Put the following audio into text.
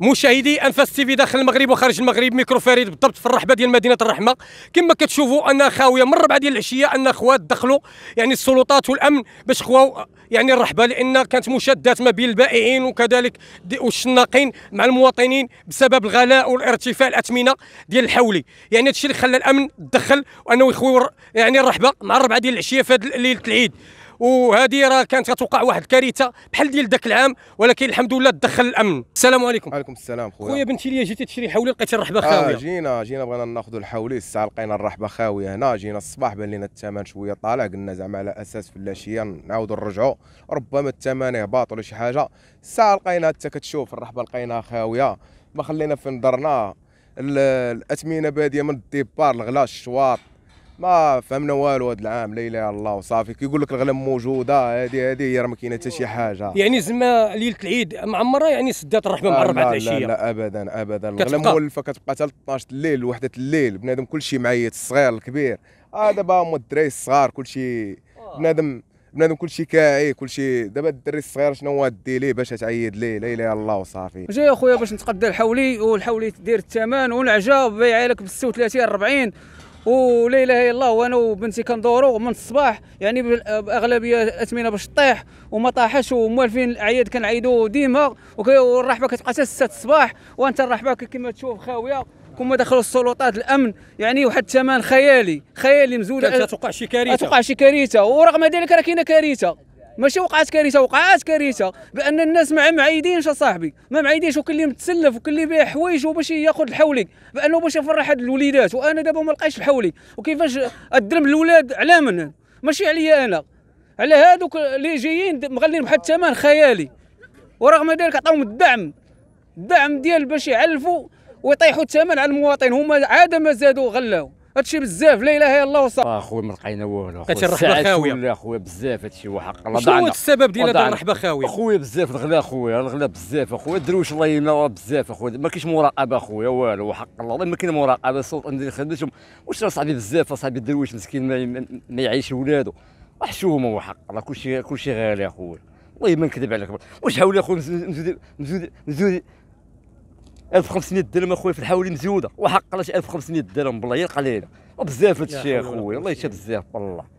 مشاهدي انفاس تيفي داخل المغرب وخارج المغرب ميكرو فريد بالضبط في الرحبه ديال مدينه الرحمه كما كتشوفوا ان خاويه من ربعه ديال العشيه ان خوات دخلوا يعني السلطات والامن باش خواو يعني الرحبه لان كانت مشادات ما بين البائعين وكذلك والشناقين مع المواطنين بسبب الغلاء والارتفاع الأثمنة ديال الحولي يعني هادشي اللي خلى الامن دخل وانه يخوي يعني الرحبه مع ربعه ديال العشيه في هذه ليله العيد وهذه راه كانت غتوقع واحد الكارثه بحال ديال ذاك العام ولكن الحمد لله تدخل الامن السلام عليكم وعليكم السلام خويا خويا بنتي ليا جيتي تشري حولي لقيتي الرحبه آه، خاويه آه جينا جينا بغينا ناخذ الحولي الساعه لقينا الرحبه خاويه هنا جينا الصباح بان لنا الثمن شويه طالع قلنا زعما على اساس في اللاشيه نعاودوا نرجعوا ربما الثمن يهبط ولا شي حاجه الساعه لقينا حتى كتشوف الرحبه لقيناها خاويه ما خلينا في نظرنا الاثمنه باديه من الديبار الغلا الشواط ما فهمنا والو هذا العام لا اله الا الله وصافي كيقول لك الغنم موجوده هذه هذه هي راه ما كاينه حتى شي حاجه يعني زعما ليله العيد معمره يعني سدات الرحمه مع آه، الربعه العشيه لا لا ابدا ابدا الغنم مولفه كتبقى حتى 12 الليل وحده الليل بنادم كلشي معيط الصغير الكبير اه دابا هما الدراري الصغار كلشي آه. بنادم بنادم كلشي كاعي كلشي دابا الدري الصغير شنو هو دي ليه باش تعيد ليه لا اله الا الله وصافي جاي اخويا باش نتقدى الحولي والحولي دير الثمن والعجاب بيعها لك ب 36 40 ولا اله الا الله وانا وبنتي كندورو من الصباح يعني باغلبيه الاثمنه باش طيح وما طاحش وموالفين العياد كنعيدو ديما والرحبه كتبقى حتى 6 الصباح وانت الرحبه كما تشوف خاويه كما دخلوا السلطات الامن يعني واحد الثمن خيالي خيالي مزوله تتوقع شي كارثه تتوقع شي كارثه ورغم ذلك راه كاينه كارثه ماشي وقعت كارثه وقعت كارثه بان الناس ما معايدينش اصاحبي ما معايدينش وكل اللي متسلف وكل اللي بيع حوايج باش ياخذ الحولي بانه باش يفرح هاد الوليدات وانا دابا ما لقيتش الحولي وكيفاش الدرم الاولاد على من ماشي عليا انا على هادوك اللي جايين مغلين بحال الثمن خيالي ورغم ذلك عطاهم الدعم الدعم ديال باش يعلفوا ويطيحوا الثمن على المواطن هما عاد ما زادوا غلاو هادشي بزاف لا اله الا الله وصافي آه، اخويا ما لقينا والو كانت الرحبه خاويه اخويا بزاف هادشي وحق الله شنو هو السبب ديال هاد الرحبه خاويه اخويا بزاف الغلا اخويا الغلا بزاف اخويا الدرويش الله ينا بزاف اخويا ما كاينش مراقبه اخويا والو وحق الله ما كاين مراقبه صوت ندير خدمتهم واش صاحبي بزاف صاحبي الدرويش مسكين ما, ما يعيش ولادو حشومه وحق الله كلشي كلشي غالي اخويا والله ما نكذب عليك واش حاول اخويا نزيد نزيد 1500 درهم اخويا في الحوالي مزيوده وحق راه شي 1500 درهم بالله هي قليله بزاف هادشي اخويا الله شي بزاف والله